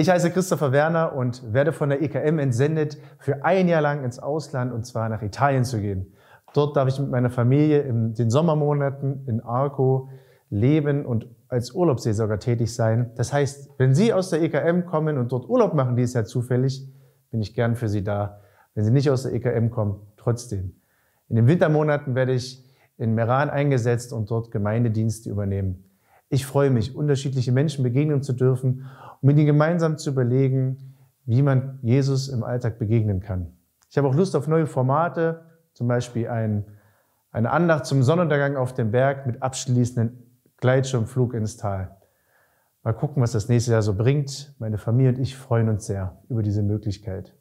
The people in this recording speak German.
Ich heiße Christopher Werner und werde von der EKM entsendet, für ein Jahr lang ins Ausland und zwar nach Italien zu gehen. Dort darf ich mit meiner Familie in den Sommermonaten in Arco leben und als Urlaubsseelsorger tätig sein. Das heißt, wenn Sie aus der EKM kommen und dort Urlaub machen, die ist ja zufällig, bin ich gern für Sie da. Wenn Sie nicht aus der EKM kommen, trotzdem. In den Wintermonaten werde ich in Meran eingesetzt und dort Gemeindedienste übernehmen. Ich freue mich, unterschiedliche Menschen begegnen zu dürfen um mit ihnen gemeinsam zu überlegen, wie man Jesus im Alltag begegnen kann. Ich habe auch Lust auf neue Formate, zum Beispiel ein, eine Andacht zum Sonnenuntergang auf dem Berg mit abschließenden Gleitschirmflug ins Tal. Mal gucken, was das nächste Jahr so bringt. Meine Familie und ich freuen uns sehr über diese Möglichkeit.